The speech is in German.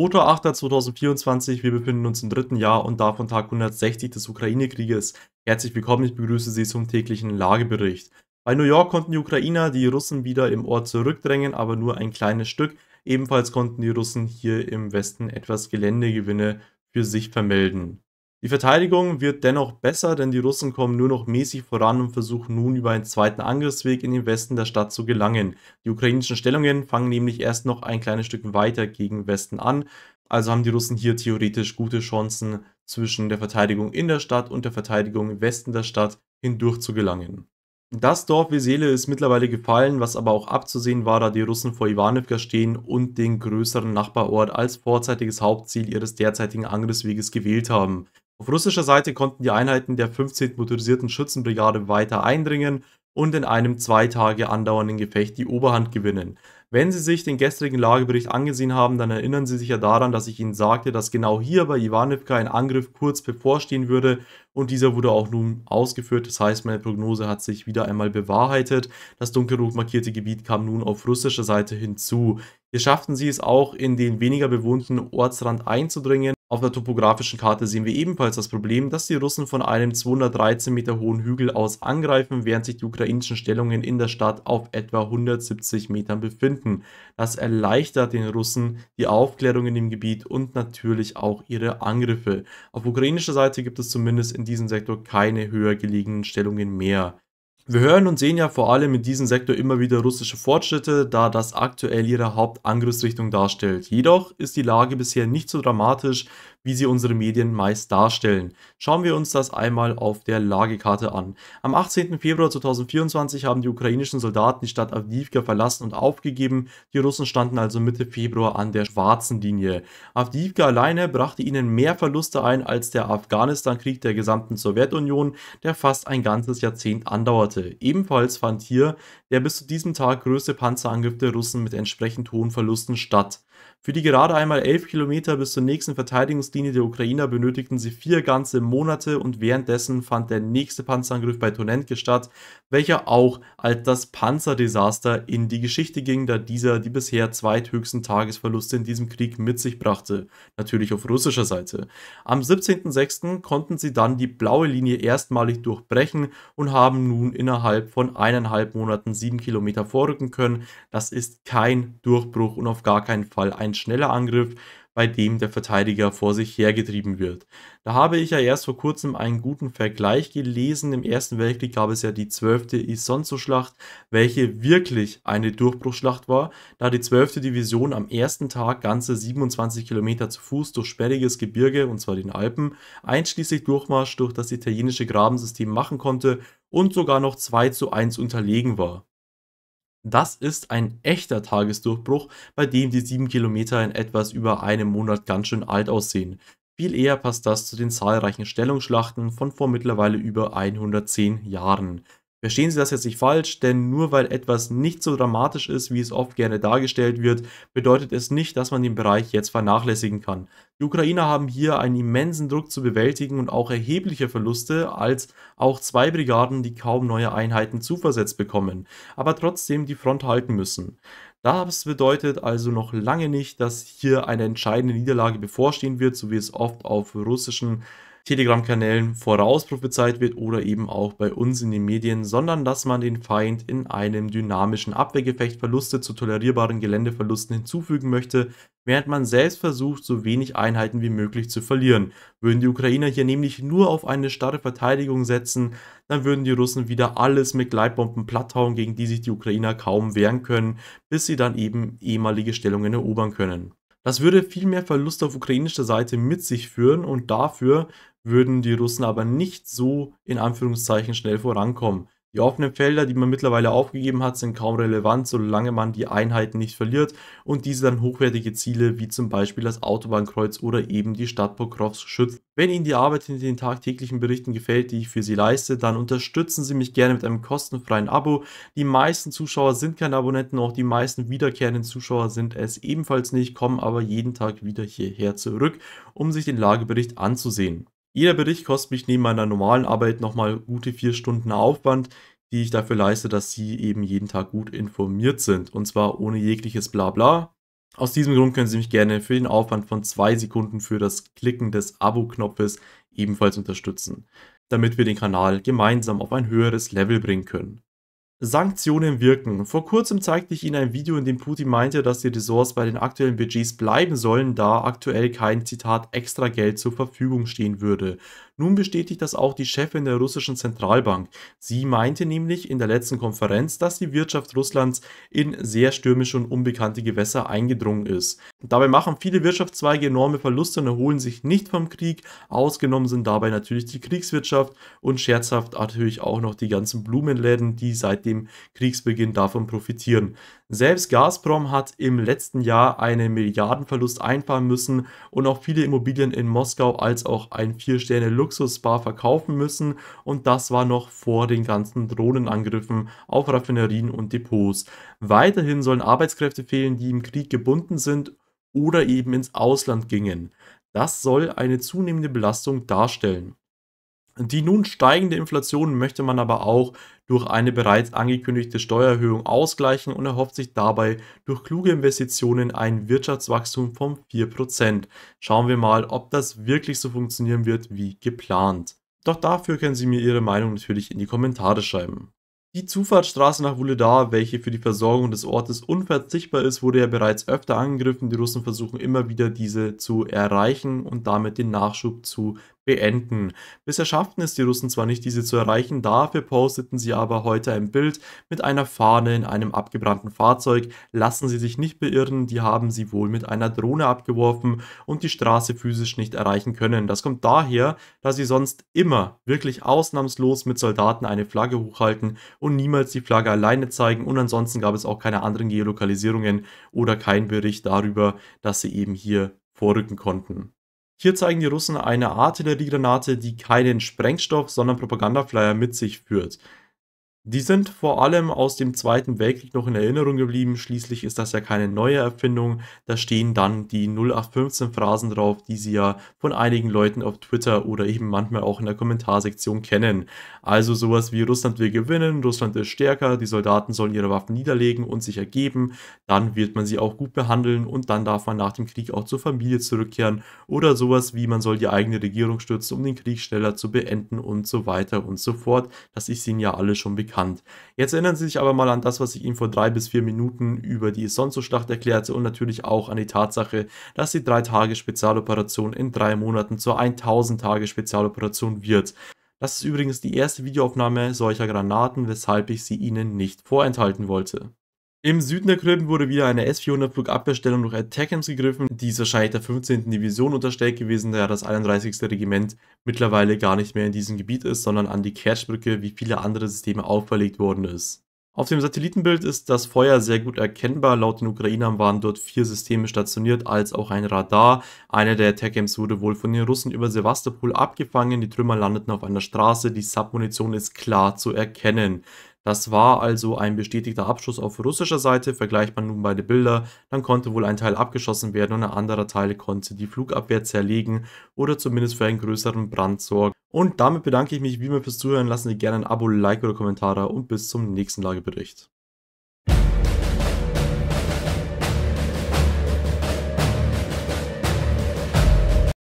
Motor 8 2024, wir befinden uns im dritten Jahr und davon Tag 160 des Ukraine-Krieges. Herzlich willkommen, ich begrüße Sie zum täglichen Lagebericht. Bei New York konnten die Ukrainer die Russen wieder im Ort zurückdrängen, aber nur ein kleines Stück. Ebenfalls konnten die Russen hier im Westen etwas Geländegewinne für sich vermelden. Die Verteidigung wird dennoch besser, denn die Russen kommen nur noch mäßig voran und versuchen nun über einen zweiten Angriffsweg in den Westen der Stadt zu gelangen. Die ukrainischen Stellungen fangen nämlich erst noch ein kleines Stück weiter gegen Westen an, also haben die Russen hier theoretisch gute Chancen, zwischen der Verteidigung in der Stadt und der Verteidigung im Westen der Stadt hindurch zu gelangen. Das Dorf Vesele ist mittlerweile gefallen, was aber auch abzusehen war, da die Russen vor Iwanivka stehen und den größeren Nachbarort als vorzeitiges Hauptziel ihres derzeitigen Angriffsweges gewählt haben. Auf russischer Seite konnten die Einheiten der 15. Motorisierten Schützenbrigade weiter eindringen und in einem zwei Tage andauernden Gefecht die Oberhand gewinnen. Wenn Sie sich den gestrigen Lagebericht angesehen haben, dann erinnern Sie sich ja daran, dass ich Ihnen sagte, dass genau hier bei Ivanivka ein Angriff kurz bevorstehen würde und dieser wurde auch nun ausgeführt. Das heißt, meine Prognose hat sich wieder einmal bewahrheitet. Das dunkelrot markierte Gebiet kam nun auf russischer Seite hinzu. Hier schafften sie es auch, in den weniger bewohnten Ortsrand einzudringen auf der topografischen Karte sehen wir ebenfalls das Problem, dass die Russen von einem 213 Meter hohen Hügel aus angreifen, während sich die ukrainischen Stellungen in der Stadt auf etwa 170 Metern befinden. Das erleichtert den Russen die Aufklärung in dem Gebiet und natürlich auch ihre Angriffe. Auf ukrainischer Seite gibt es zumindest in diesem Sektor keine höher gelegenen Stellungen mehr. Wir hören und sehen ja vor allem in diesem Sektor immer wieder russische Fortschritte, da das aktuell ihre Hauptangriffsrichtung darstellt. Jedoch ist die Lage bisher nicht so dramatisch, wie sie unsere Medien meist darstellen. Schauen wir uns das einmal auf der Lagekarte an. Am 18. Februar 2024 haben die ukrainischen Soldaten die Stadt Avdivka verlassen und aufgegeben. Die Russen standen also Mitte Februar an der schwarzen Linie. Avdivka alleine brachte ihnen mehr Verluste ein als der Afghanistan-Krieg der gesamten Sowjetunion, der fast ein ganzes Jahrzehnt andauerte. Ebenfalls fand hier der bis zu diesem Tag größte Panzerangriff der Russen mit entsprechend hohen Verlusten statt. Für die gerade einmal elf Kilometer bis zur nächsten Verteidigungslinie der Ukrainer benötigten sie vier ganze Monate und währenddessen fand der nächste Panzerangriff bei Tonentke statt, welcher auch als das Panzerdesaster in die Geschichte ging, da dieser die bisher zweithöchsten Tagesverluste in diesem Krieg mit sich brachte, natürlich auf russischer Seite. Am 17.06. konnten sie dann die blaue Linie erstmalig durchbrechen und haben nun innerhalb von eineinhalb Monaten sieben Kilometer vorrücken können. Das ist kein Durchbruch und auf gar keinen Fall mal ein schneller Angriff, bei dem der Verteidiger vor sich hergetrieben wird. Da habe ich ja erst vor kurzem einen guten Vergleich gelesen. Im Ersten Weltkrieg gab es ja die 12. Isonzo-Schlacht, welche wirklich eine Durchbruchsschlacht war, da die 12. Division am ersten Tag ganze 27 Kilometer zu Fuß durch sperriges Gebirge, und zwar den Alpen, einschließlich Durchmarsch durch das italienische Grabensystem machen konnte und sogar noch 2 zu 1 unterlegen war. Das ist ein echter Tagesdurchbruch, bei dem die 7 Kilometer in etwas über einem Monat ganz schön alt aussehen. Viel eher passt das zu den zahlreichen Stellungsschlachten von vor mittlerweile über 110 Jahren. Verstehen Sie das jetzt nicht falsch, denn nur weil etwas nicht so dramatisch ist, wie es oft gerne dargestellt wird, bedeutet es nicht, dass man den Bereich jetzt vernachlässigen kann. Die Ukrainer haben hier einen immensen Druck zu bewältigen und auch erhebliche Verluste, als auch zwei Brigaden, die kaum neue Einheiten zuversetzt bekommen, aber trotzdem die Front halten müssen. Das bedeutet also noch lange nicht, dass hier eine entscheidende Niederlage bevorstehen wird, so wie es oft auf russischen Telegram-Kanälen voraus prophezeit wird oder eben auch bei uns in den Medien, sondern dass man den Feind in einem dynamischen Abwehrgefecht Verluste zu tolerierbaren Geländeverlusten hinzufügen möchte, während man selbst versucht, so wenig Einheiten wie möglich zu verlieren. Würden die Ukrainer hier nämlich nur auf eine starre Verteidigung setzen, dann würden die Russen wieder alles mit Gleitbomben platthauen, gegen die sich die Ukrainer kaum wehren können, bis sie dann eben ehemalige Stellungen erobern können. Das würde viel mehr Verlust auf ukrainischer Seite mit sich führen und dafür würden die Russen aber nicht so in Anführungszeichen schnell vorankommen. Die offenen Felder, die man mittlerweile aufgegeben hat, sind kaum relevant, solange man die Einheiten nicht verliert und diese dann hochwertige Ziele wie zum Beispiel das Autobahnkreuz oder eben die Stadt Pokrovsk schützt. Wenn Ihnen die Arbeit hinter den tagtäglichen Berichten gefällt, die ich für Sie leiste, dann unterstützen Sie mich gerne mit einem kostenfreien Abo. Die meisten Zuschauer sind keine Abonnenten, auch die meisten wiederkehrenden Zuschauer sind es ebenfalls nicht, kommen aber jeden Tag wieder hierher zurück, um sich den Lagebericht anzusehen. Jeder Bericht kostet mich neben meiner normalen Arbeit nochmal gute vier Stunden Aufwand, die ich dafür leiste, dass Sie eben jeden Tag gut informiert sind. Und zwar ohne jegliches Blabla. Aus diesem Grund können Sie mich gerne für den Aufwand von zwei Sekunden für das Klicken des Abo-Knopfes ebenfalls unterstützen, damit wir den Kanal gemeinsam auf ein höheres Level bringen können. Sanktionen wirken. Vor kurzem zeigte ich Ihnen ein Video, in dem Putin meinte, dass die Ressorts bei den aktuellen Budgets bleiben sollen, da aktuell kein Zitat extra Geld zur Verfügung stehen würde. Nun bestätigt das auch die Chefin der russischen Zentralbank. Sie meinte nämlich in der letzten Konferenz, dass die Wirtschaft Russlands in sehr stürmische und unbekannte Gewässer eingedrungen ist. Dabei machen viele Wirtschaftszweige enorme Verluste und erholen sich nicht vom Krieg. Ausgenommen sind dabei natürlich die Kriegswirtschaft und scherzhaft natürlich auch noch die ganzen Blumenläden, die seit dem Kriegsbeginn davon profitieren. Selbst Gazprom hat im letzten Jahr einen Milliardenverlust einfahren müssen und auch viele Immobilien in Moskau als auch ein 4-Sterne-Look Luxus-Spa verkaufen müssen und das war noch vor den ganzen Drohnenangriffen auf Raffinerien und Depots. Weiterhin sollen Arbeitskräfte fehlen, die im Krieg gebunden sind oder eben ins Ausland gingen. Das soll eine zunehmende Belastung darstellen. Die nun steigende Inflation möchte man aber auch durch eine bereits angekündigte Steuererhöhung ausgleichen und erhofft sich dabei durch kluge Investitionen ein Wirtschaftswachstum von 4%. Schauen wir mal, ob das wirklich so funktionieren wird wie geplant. Doch dafür können Sie mir Ihre Meinung natürlich in die Kommentare schreiben. Die Zufahrtsstraße nach Wuledar, welche für die Versorgung des Ortes unverzichtbar ist, wurde ja bereits öfter angegriffen. Die Russen versuchen immer wieder diese zu erreichen und damit den Nachschub zu beenden. Bisher schafften es die Russen zwar nicht, diese zu erreichen, dafür posteten sie aber heute ein Bild mit einer Fahne in einem abgebrannten Fahrzeug. Lassen Sie sich nicht beirren, die haben sie wohl mit einer Drohne abgeworfen und die Straße physisch nicht erreichen können. Das kommt daher, dass sie sonst immer wirklich ausnahmslos mit Soldaten eine Flagge hochhalten und niemals die Flagge alleine zeigen und ansonsten gab es auch keine anderen Geolokalisierungen oder keinen Bericht darüber, dass sie eben hier vorrücken konnten. Hier zeigen die Russen eine Artilleriegranate, die keinen Sprengstoff, sondern Propagandaflyer mit sich führt. Die sind vor allem aus dem Zweiten Weltkrieg noch in Erinnerung geblieben, schließlich ist das ja keine neue Erfindung. Da stehen dann die 0815 Phrasen drauf, die Sie ja von einigen Leuten auf Twitter oder eben manchmal auch in der Kommentarsektion kennen. Also sowas wie Russland will gewinnen, Russland ist stärker, die Soldaten sollen ihre Waffen niederlegen und sich ergeben, dann wird man sie auch gut behandeln und dann darf man nach dem Krieg auch zur Familie zurückkehren oder sowas wie man soll die eigene Regierung stürzen, um den Krieg schneller zu beenden und so weiter und so fort. Das ist Ihnen ja alle schon bekannt bekannt. Jetzt erinnern Sie sich aber mal an das, was ich Ihnen vor drei bis vier Minuten über die sonso schlacht erklärte und natürlich auch an die Tatsache, dass die 3-Tage-Spezialoperation in drei Monaten zur 1000-Tage-Spezialoperation wird. Das ist übrigens die erste Videoaufnahme solcher Granaten, weshalb ich sie Ihnen nicht vorenthalten wollte. Im Süden der Krim wurde wieder eine S-400-Flugabwehrstellung durch Attackams gegriffen. Dies wahrscheinlich der 15. Division unterstellt gewesen, da ja das 31. Regiment mittlerweile gar nicht mehr in diesem Gebiet ist, sondern an die Kerchbrücke, wie viele andere Systeme auferlegt worden ist. Auf dem Satellitenbild ist das Feuer sehr gut erkennbar. Laut den Ukrainern waren dort vier Systeme stationiert, als auch ein Radar. Einer der Attackams wurde wohl von den Russen über Sevastopol abgefangen. Die Trümmer landeten auf einer Straße. Die Submunition ist klar zu erkennen. Das war also ein bestätigter Abschuss auf russischer Seite, vergleicht man nun beide Bilder, dann konnte wohl ein Teil abgeschossen werden und ein anderer Teil konnte die Flugabwehr zerlegen oder zumindest für einen größeren Brand sorgen. Und damit bedanke ich mich wie immer fürs Zuhören, lassen Sie gerne ein Abo, Like oder Kommentare und bis zum nächsten Lagebericht.